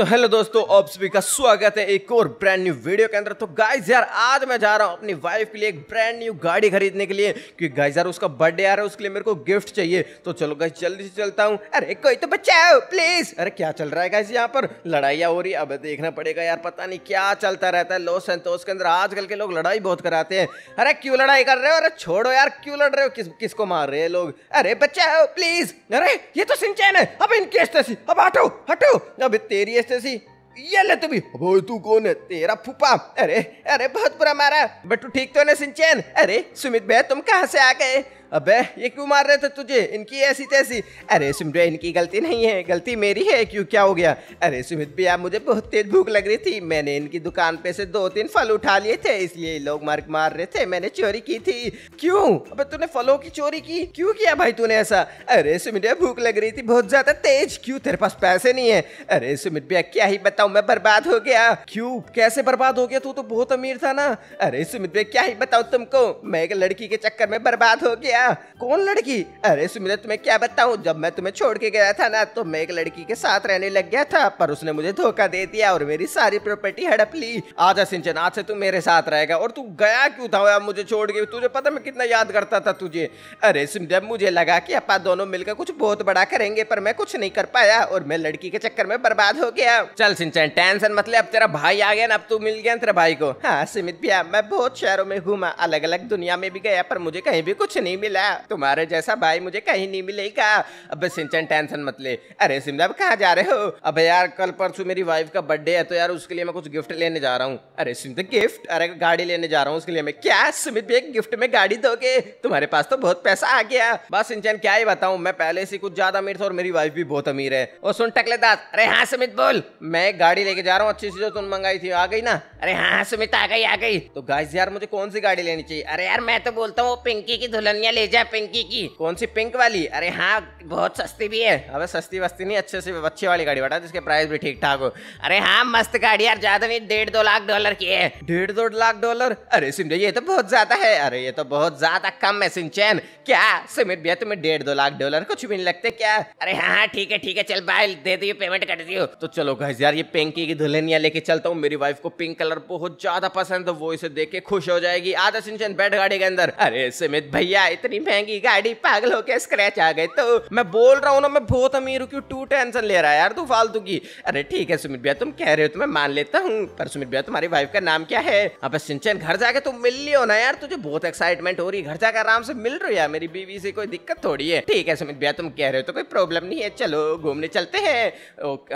तो हेलो दोस्तों आप सभी का स्वागत है एक और ब्रांड न्यू वीडियो के अंदर तो गाइस यार आज मैं जा रहा हूँ अपनी वाइफ के लिए एक ब्रांड न्यू गाड़ी खरीदने के लिए क्योंकि गाइस यार उसका बर्थडे आ रहा है उसके लिए मेरे को गिफ्ट चाहिए तो चलो गाइस जल्दी से चलता हूँ अरे कोई तो बचाओ प्लीज अरे क्या चल रहा है गाइज यहाँ पर लड़ाइया हो रही है अब देखना पड़ेगा यार पता नहीं क्या चलता रहता है लो संतोष के अंदर आजकल के लोग लड़ाई बहुत कराते हैं अरे क्यों लड़ाई कर रहे हो अरे छोड़ो यार क्यों लड़ रहे हो किस किसको मार रहे हैं लोग अरे बचाओ प्लीज अरे ये तो सिंचैन है अब इनकी अब हटो हटो अब तेरी देखते सी ये ले तू भी अबे तू कौन है तेरा फूफा अरे अरे बहुत बुरा मारा बट तू ठीक तो ना सिंचन अरे सुमित भैया तुम कहाँ से आ गए अबे ये क्यों मार रहे थे तुझे इनकी ऐसी तैसी अरे सिमरे इनकी गलती नहीं है गलती मेरी है क्यों क्या हो गया अरे सुमित भैया मुझे बहुत तेज भूख लग रही थी मैंने इनकी दुकान पे से दो तीन फल उठा लिए थे इसलिए लोग मार मार रहे थे मैंने चोरी की थी क्यों अब तूने फलों की चोरी की क्यों किया भाई तूने ऐसा अरे सुमित भैया भूख लग रही थी बहुत ज्यादा तेज क्यूँ तेरे पास पैसे नहीं है अरे सुमित भैया क्या ही बताऊ मैं बर्बाद हो गया क्यूँ कैसे बर्बाद हो गया तू तो बहुत अमीर था ना अरे सुमित भैया क्या ही बताऊ तुमको मैं एक लड़की के चक्कर में बर्बाद हो गया क्या कौन लड़की अरे सुमित तुम्हें क्या बताऊ जब मैं तुम्हें छोड़ के गया था ना तो मैं एक लड़की के साथ रहने लग गया था पर उसने मुझे धोखा दे दिया और मेरी सारी प्रॉपर्टी हड़प ली आजा सिंचन आज से तू मेरे साथ रहेगा और तू गया क्यों था यार मुझे छोड़ के तुझे पता मैं कितना याद करता था तुझे अरे सुमित मुझे लगा कि अपा दोनों मिलकर कुछ बहुत बड़ा करेंगे पर मैं कुछ नहीं कर पाया और मैं लड़की के चक्कर में बर्बाद हो गया चल सिंचन टेंशन मतलब अब तेरा भाई आ गया ना अब तू मिल गया तेरा भाई को हाँ सुमित भैया मैं बहुत शहरों में घूमा अलग अलग दुनिया में भी गया पर मुझे कहीं भी कुछ नहीं मिला मिला तुम्हारे जैसा भाई मुझे कहीं नहीं मिलेगा अब सिंचन टेंशन मत ले अरे सिमला अब कहाँ जा रहे हो अब यार कल परसों मेरी वाइफ का बर्थडे है तो यार उसके लिए मैं कुछ गिफ्ट लेने जा रहा हूँ अरे सिमता तो गिफ्ट अरे गाड़ी लेने जा रहा हूँ उसके लिए मैं क्या सुमित भी एक गिफ्ट में गाड़ी दोगे तुम्हारे पास तो बहुत पैसा आ गया बस सिंचन क्या ही बताऊँ मैं पहले से कुछ ज्यादा अमीर था और मेरी वाइफ भी बहुत अमीर है और सुन टकले दास अरे हाँ सुमित बोल मैं गाड़ी लेके जा रहा हूँ अच्छी सी जो तुम मंगाई थी आ गई ना अरे हाँ, हाँ सुमित आ गई आ गई तो गाइस यार मुझे कौन सी गाड़ी लेनी चाहिए अरे यार मैं तो बोलता हूँ पिंकी की दुल्हनिया ले जा पिंकी की कौन सी पिंक वाली अरे हाँ बहुत सस्ती भी है अब सस्ती वस्ती नहीं अच्छे से अच्छी वाली गाड़ी बटा जिसके प्राइस भी ठीक ठाक हो अरे हाँ मस्त गाड़ी यार ज्यादा नहीं डेढ़ दो लाख डॉलर की है डेढ़ दो लाख डॉलर अरे सिमरे ये तो बहुत ज्यादा है अरे ये तो बहुत ज्यादा कम है सिंचैन क्या सिमिर भैया तुम्हें डेढ़ दो लाख डॉलर कुछ भी नहीं लगते क्या अरे हाँ, हाँ ठीक है ठीक है चल भाई दे दियो पेमेंट कर दियो तो चलो घर यार ये पिंकी की दुल्हनिया लेके चलता हूँ मेरी वाइफ को पिंक कलर बहुत ज्यादा पसंद है वो इसे देख के खुश हो जाएगी आधा सिंचन बैठ गाड़ी के अंदर अरे सिमित भैया इतनी महंगी गाड़ी पागल होकर स्क्रैच आ गए तो मैं बोल रहा हूँ ना मैं बहुत अमीर हूँ क्यों टू टेंशन ले रहा है यार तू फालतू की अरे ठीक है सुमित भैया तुम कह रहे हो तो मैं मान लेता हूँ पर सुमित भैया तुम्हारी वाइफ का नाम क्या है अब सिंचन घर जाके तुम मिल लियो ना यार तुझे बहुत एक्साइटमेंट हो रही घर जाकर आराम से मिल रही है मेरी बीवी से कोई दिक्कत थोड़ी है ठीक है सुमित भैया तुम कह रहे हो तो कोई प्रॉब्लम नहीं है चलो घूमने चलते हैं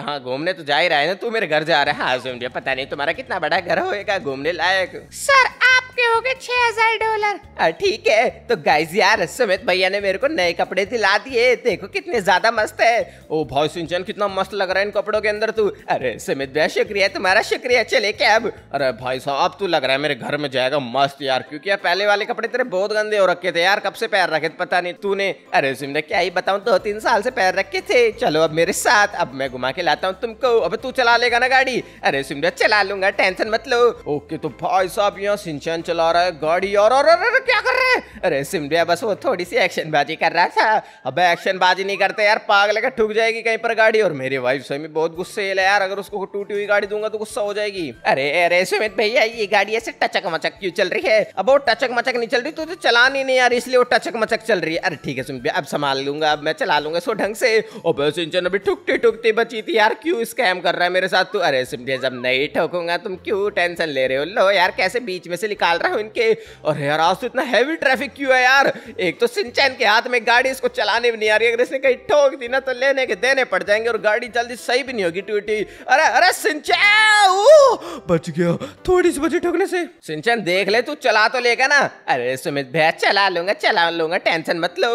हाँ घूमने तो जा ही रहा है ना तू मेरे घर जा रहा है हाँ सुमित भैया पता नहीं तुम्हारा कितना बड़ा घर होएगा घूमने लायक सर हो गए छह हजार डॉलर हाँ, ठीक है तो गाइज यार सुमित भैया ने मेरे को नए कपड़े दिला दिए देखो कितने ज्यादा मस्त है ओ भाई सिंचन कितना मस्त लग रहा है इन कपड़ों के अंदर तू अरे सुमित भैया शुक्रिया तुम्हारा शुक्रिया चले क्या अब अरे भाई साहब अब तू लग रहा है मेरे घर में जाएगा मस्त यार क्योंकि यार पहले वाले कपड़े तेरे बहुत गंदे हो रखे थे यार कब से पैर रखे थे पता नहीं तूने अरे सुमित क्या ही बताऊं दो तीन साल से पैर रखे थे चलो अब मेरे साथ अब मैं घुमा के लाता हूँ तुमको अब तू चला लेगा ना गाड़ी अरे सुमित चला लूंगा टेंशन मत लो ओके तो भाई साहब यहाँ सिंचन चला चला रहा है गाड़ी और और, अरे क्या कर रहे हैं अरे सिम भैया बस वो थोड़ी सी एक्शन बाजी कर रहा था अबे एक्शन बाजी नहीं करते यार पागल का ठुक जाएगी कहीं पर गाड़ी और मेरी वाइफ समी बहुत गुस्से है यार अगर उसको टूटी हुई गाड़ी दूंगा तो गुस्सा हो जाएगी अरे अरे सुमित भैया ये गाड़ी ऐसे टचक मचक क्यों चल रही है अब वो टचक मचक नहीं चल रही तुझे चला नहीं यार इसलिए वो टचक मचक चल रही है अरे ठीक है सुमित भैया अब संभाल लूंगा अब मैं चला लूंगा सो ढंग से और बस इंजन अभी ठुकती ठुकती बची थी यार क्यों स्कैम कर रहा है मेरे साथ तू अरे सुमित भैया जब नहीं ठोकूंगा तुम क्यों टेंशन ले रहे हो लो यार कैसे बीच में से निकाल रहा हो इनके और यार आज तो इतना हैवी ट्रैफिक क्यों है यार एक तो सिंचैन के हाथ में गाड़ी इसको चलाने भी नहीं आ रही अगर इसने कहीं ठोक दी ना तो लेने के देने पड़ जाएंगे और गाड़ी जल्दी सही भी नहीं होगी ट्यूटी अरे अरे सिंचैन बच गया थोड़ी सी बची ठोकने से सिंचैन देख ले तू चला तो लेगा ना अरे सुमित भैया चला लूंगा चला लूंगा टेंशन मत लो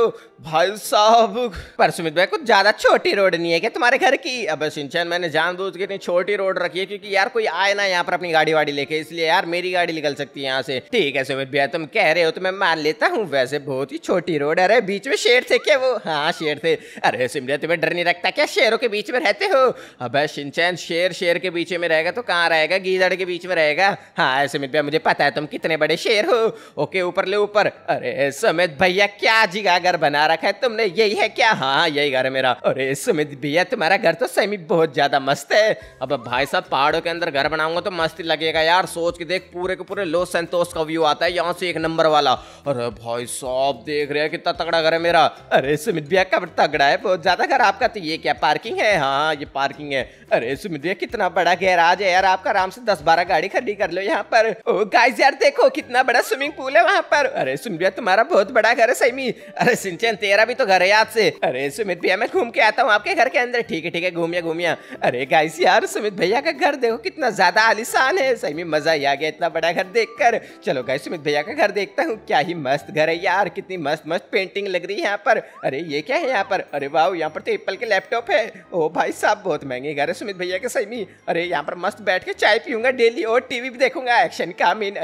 भाई साहब पर सुमित भाई कुछ ज्यादा छोटी रोड नहीं है क्या तुम्हारे घर की अब सिंचन मैंने जानबूझ के इतनी छोटी रोड रखी है क्योंकि यार कोई आए ना यहाँ पर अपनी गाड़ी वाड़ी लेके इसलिए यार मेरी गाड़ी निकल सकती है यहाँ से ठीक है सुमित भैया तुम कह रहे हो तो मैं मान लेता हूँ वैसे बहुत ही छोटी रोड अरे बीच में शेर थे क्या वो हाँ शेर थे अरे सुमित तुम्हें डर नहीं रखता क्या शेरों के बीच में रहते हो अब सिंचैन शेर शेर के बीच में रहेगा तो कहाँ रहेगा गीदड़ के बीच में रहेगा हाँ सुमित भैया मुझे पता है तुम कितने बड़े शेर हो ओके ऊपर ले ऊपर अरे सुमित भैया क्या जिगा घर बना रखा है तुमने यही है क्या हाँ यही घर है मेरा अरे सुमित भैया तुम्हारा घर तो सेमी बहुत ज्यादा मस्त है अब भाई साहब पहाड़ों के अंदर घर बनाऊंगा तो मस्ती लगेगा यार सोच के देख पूरे के पूरे लो संतोष मॉस का व्यू आता है यहाँ से एक नंबर वाला अरे भाई साहब देख रहे हैं कितना तगड़ा घर है मेरा अरे सुमित भैया कब तगड़ा है बहुत ज़्यादा घर आपका तो ये क्या पार्किंग है हाँ ये पार्किंग है अरे सुमित भैया कितना बड़ा गैराज है यार आपका आराम से दस बारह गाड़ी खड़ी कर लो यहाँ पर गाइस यार देखो कितना बड़ा स्विमिंग पूल है वहाँ पर अरे सुमित भैया तुम्हारा बहुत बड़ा घर है सैमी अरे सिंचन तेरा भी तो घर है याद से अरे सुमित भैया मैं घूम के आता हूँ आपके घर के अंदर ठीक है ठीक है घूमिया घूमिया अरे गाइस यार सुमित भैया का घर देखो कितना ज्यादा आलिशान है सही में मजा ही आ गया इतना बड़ा घर देखकर चलो गए सुमित भैया का घर देखता हूँ क्या ही मस्त घर है यार कितनी मस्त मस्त पेंटिंग लग रही है यहाँ पर अरे ये क्या है यहाँ पर अरे वाह यहाँ पर तो एप्पल के लैपटॉप है ओ भाई साहब बहुत महंगे घर है सुमित भैया के सही में अरे यहाँ पर मस्त बैठ के चाय पीऊंगा डेली और टीवी भी देखूंगा एक्शन का मीन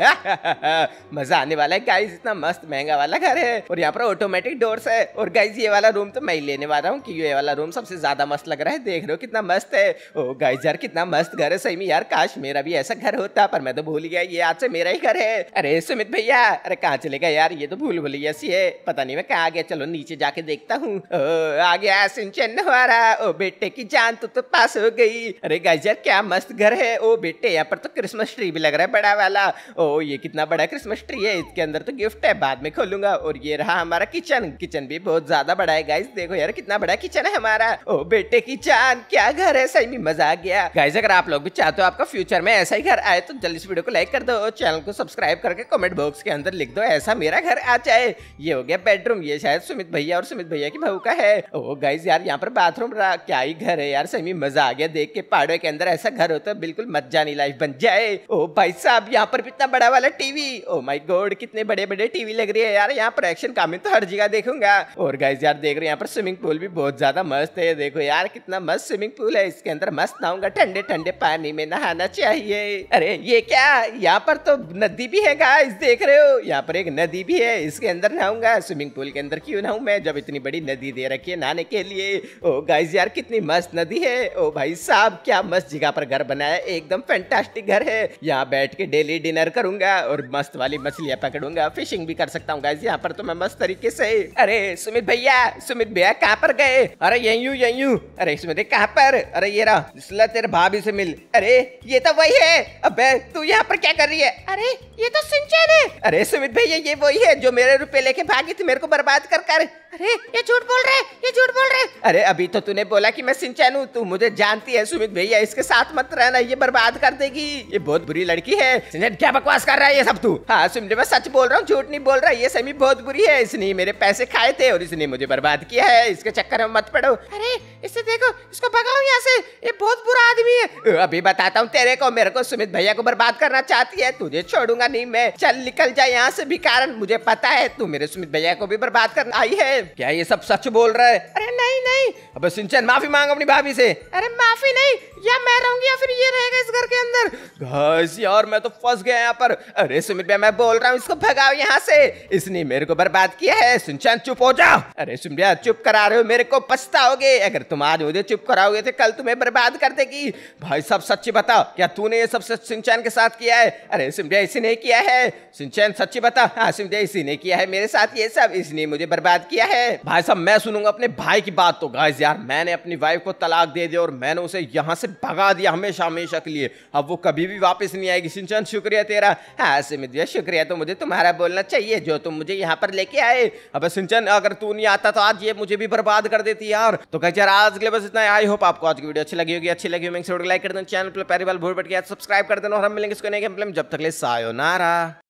मजा आने वाला है गाइज इतना मस्त महंगा वाला घर है और यहाँ पर ऑटोमेटिक डोर्स है और गाइज ये वाला रूम तो मैं ही लेने वाला हूँ कि ये वाला रूम सबसे ज्यादा मस्त लग रहा है देख रहे हो कितना मस्त है ओ गाइज यार कितना मस्त घर है सही में यार काश मेरा भी ऐसा घर होता पर मैं तो भूल गया ये आज से मेरा ही घर है अरे सुमित भैया अरे कहाँ चले गए यार ये तो भूल भुलैया सी है पता नहीं मैं कहाँ गया चलो नीचे जाके देखता हूँ आ गया सिंचन हमारा ओ बेटे की जान तो, तो पास हो गई अरे गाइस यार क्या मस्त घर है ओ बेटे यहाँ पर तो क्रिसमस ट्री भी लग रहा है बड़ा वाला ओ ये कितना बड़ा क्रिसमस ट्री है इसके अंदर तो गिफ्ट है बाद में खोलूंगा और ये रहा हमारा किचन किचन भी बहुत ज्यादा बड़ा है गाइस देखो यार कितना बड़ा किचन है हमारा ओ बेटे की जान क्या घर है सही में मजा आ गया गाइस अगर आप लोग भी चाहते हो आपका फ्यूचर में ऐसा ही घर आए तो जल्दी इस वीडियो को लाइक कर दो और चैनल को सब्सक्राइब सब्सक्राइब करके कमेंट बॉक्स के अंदर लिख दो ऐसा मेरा घर आ जाए ये हो गया बेडरूम ये शायद सुमित भैया और सुमित भैया की बहू का है ओ गाइज यार यहाँ पर बाथरूम रहा क्या ही घर है यार सही मजा आ गया देख के पहाड़ों के अंदर ऐसा घर होता है बिल्कुल मजानी लाइफ बन जाए ओ भाई साहब यहाँ पर कितना बड़ा वाला टीवी ओ माई गोड कितने बड़े बड़े टीवी लग रही है यार यहाँ पर एक्शन काम तो हर जगह देखूंगा और गाइज यार देख रहे यहाँ पर स्विमिंग पूल भी बहुत ज्यादा मस्त है देखो यार कितना मस्त स्विमिंग पूल है इसके अंदर मस्त नहाऊंगा ठंडे ठंडे पानी में नहाना चाहिए अरे ये क्या यहाँ पर तो नदी भी है गाइस देख रहे हो यहाँ पर एक नदी भी है इसके अंदर नहाऊंगा स्विमिंग पूल के अंदर क्यों नहाऊं मैं जब इतनी बड़ी नदी दे रखी है नहाने के लिए ओ गाइस यार कितनी मस्त नदी है ओ भाई साहब क्या मस्त जगह पर घर बनाया एकदम फैंटास्टिक घर है यहाँ बैठ के डेली डिनर करूंगा और मस्त वाली मछलियाँ पकड़ूंगा फिशिंग भी कर सकता हूँ गाइस यहाँ पर तो मैं मस्त तरीके से अरे सुमित भैया सुमित भैया कहाँ पर गए अरे यही यू यही यू अरे सुमित कहाँ पर अरे ये रहा तेरे भाभी से मिल अरे ये तो वही है अब तू यहाँ पर क्या कर रही है अरे ये तो सिंचन ने अरे सुमित भैया ये वही है जो मेरे रुपए लेके भागी थी मेरे को बर्बाद कर कर अरे ये झूठ बोल रहे ये झूठ बोल रहे अरे अभी तो तूने बोला कि मैं सिंचन हूँ तू मुझे जानती है सुमित भैया इसके साथ मत रहना ये बर्बाद कर देगी ये बहुत बुरी लड़की है सिंचैन क्या बकवास कर रहा है ये सब तू हाँ सुमित मैं सच बोल रहा हूँ झूठ नहीं बोल रहा ये सभी बहुत बुरी है इसने मेरे पैसे खाए थे और इसने मुझे बर्बाद किया है इसके चक्कर में मत पड़ो अरे इसे देखो इसको भगाओ यहाँ से ये बहुत बुरा आदमी है अभी बताता हूँ तेरे को मेरे को सुमित भैया को बर्बाद करना चाहती है तुझे छोड़ूंगा नहीं मैं चल निकल जाए यहाँ से भी कारण मुझे पता है तू मेरे सुमित भैया को भी बर्बाद करना आई है क्या ये सब सच बोल रहा है अरे नहीं नहीं अबे सिंचन माफी मांग अपनी भाभी से अरे माफी नहीं या मैं रहूंगी या फिर ये रहेगा इस घर के अंदर घास यार मैं तो फंस गया यहाँ पर अरे सुमित भैया मैं बोल रहा हूँ इसको भगाओ यहाँ से इसने मेरे को बर्बाद किया है सिंचन चुप हो जाओ अरे सुमित भैया चुप करा रहे हो मेरे को पछताओगे अगर तुम आज मुझे चुप कराओगे तो कल तुम्हें बर्बाद कर देगी भाई सब सच्ची बताओ क्या तूने ये सब सिंचन के साथ किया है अरे सुमित भैया इसी ने किया है सिंचन सच्ची बताओ हाँ सुमित भैया इसी ने किया है मेरे साथ ये सब इसने मुझे बर्बाद किया है भाई साहब मैं सुनूंगा अपने भाई की बात तो गाइज यार मैंने अपनी वाइफ को तलाक दे दिया और मैंने उसे यहाँ से भगा दिया हमेशा हमेशा के लिए अब वो कभी भी वापस नहीं आएगी सिंचन शुक्रिया तेरा हाँ, ऐसे में दिया शुक्रिया तो मुझे तुम्हारा बोलना चाहिए जो तुम मुझे यहाँ पर लेके आए अब सिंचन अगर तू नहीं आता तो आज ये मुझे भी बर्बाद कर देती यार तो गाइज यार आज के लिए बस इतना आई होप आपको आज की वीडियो अच्छी लगी होगी अच्छी लगी होगी लाइक कर देना चैनल पर पहली बार भूल बैठ गया सब्सक्राइब कर देना और हम मिलेंगे इसको नहीं जब तक ले सायो नारा